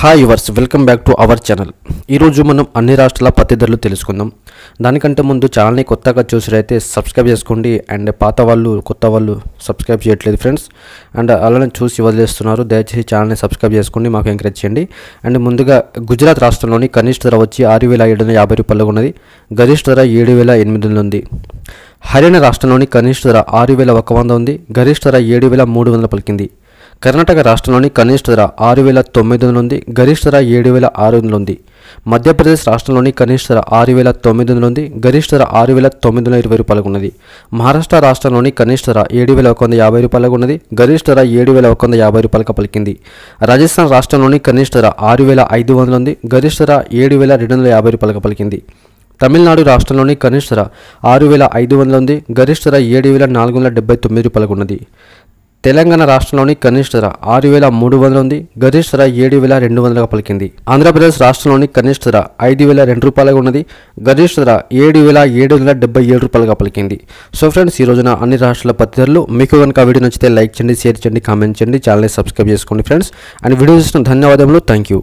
hi వర్స్ welcome back to our channel ఈరోజు మనం అన్ని రాష్ట్రాల పత్తి ధరలు తెలుసుకుందాం దానికంటే ముందు ఛానల్ని కొత్తగా చూసినట్లయితే సబ్స్క్రైబ్ చేసుకోండి అండ్ పాత వాళ్ళు కొత్త వాళ్ళు సబ్స్క్రైబ్ చేయట్లేదు ఫ్రెండ్స్ అండ్ అలానే చూసి వదిలేస్తున్నారు దయచేసి ఛానల్ని సబ్స్క్రైబ్ చేసుకోండి మాకు ఎంకరేజ్ చేయండి అండ్ ముందుగా గుజరాత్ రాష్ట్రంలోని కనిష్ట ధర వచ్చి ఆరు వేల ఏడు వందల యాభై రూపాయలుగా ఉన్నది గరిష్ట ధర ఏడు వేల ఎనిమిది వందలు ఉంది హర్యానా రాష్ట్రంలోని కనిష్ట ధర ఆరు వేల ఒక వంద ఉంది గరిష్ట ధర ఏడు వేల మూడు వందలు పలికింది కర్ణాటక రాష్ట్రంలోని కనిష్ట ధర ఆరు వేల తొమ్మిది వందల ఉంది గరిష్ట ధర ఏడు వేల ఆరు వందలు ఉంది మధ్యప్రదేశ్ రాష్ట్రంలోని కనిష్ట ధర ఆరు వేల తొమ్మిది వందలు ఉంది గరిష్ట ధర ఆరు వేల తొమ్మిది వందల ఇరవై రూపాయలకు ఉన్నది మహారాష్ట్ర రాష్ట్రంలోని కనిష్ట ధర ఏడు వేల ఒక వంద యాభై రూపాయలకు ఉన్నది గరిష్ట ధర ఏడు వేల ఒక వంద యాభై రూపాయలకు పలికింది రాజస్థాన్ రాష్ట్రంలోని కనిష్ట ధర ఆరు వేల ఐదు వందలు ఉంది గరిష్ట ధర ఏడు వేల రెండు వందల యాభై రూపాయలకు పలికింది తమిళనాడు రాష్ట్రంలోని కనిష్ట ధర ఆరు వేల ఐదు వందల ఉంది గరిష్ట ధర ఏడు వేల నాలుగు వందల డెబ్బై తొమ్మిది రూపాయలకు ఉన్నది తెలంగాణ రాష్ట్రంలోని కనిష్ట ధర ఆరు వేల మూడు వందల ఉంది గరిష్ట ధర ఏడు వేల రెండు వందలుగా పలికింది ఆంధ్రప్రదేశ్ రాష్ట్రంలోని కనిష్ట ధర ఐదు వేల రెండు రూపాయలుగా ఉన్నది గరిష్ట ధర ఏడు వేల ఏడు వందల డెబ్బై ఏడు రూపాయలుగా పలికింది సో ఫ్రెండ్స్ ఈ రోజున అన్ని రాష్ట్రాల పత్రికలు మీకు కనుక వీడియో నచ్చితే లైక్ చేయండి షేర్ చేయండి కామెంట్ చేయండి ఛానల్ని సబ్స్క్రైబ్ చేసుకోండి ఫ్రెండ్స్ అండ్ వీడియో చూసిన ధన్యవాదములు థ్యాంక్ యూ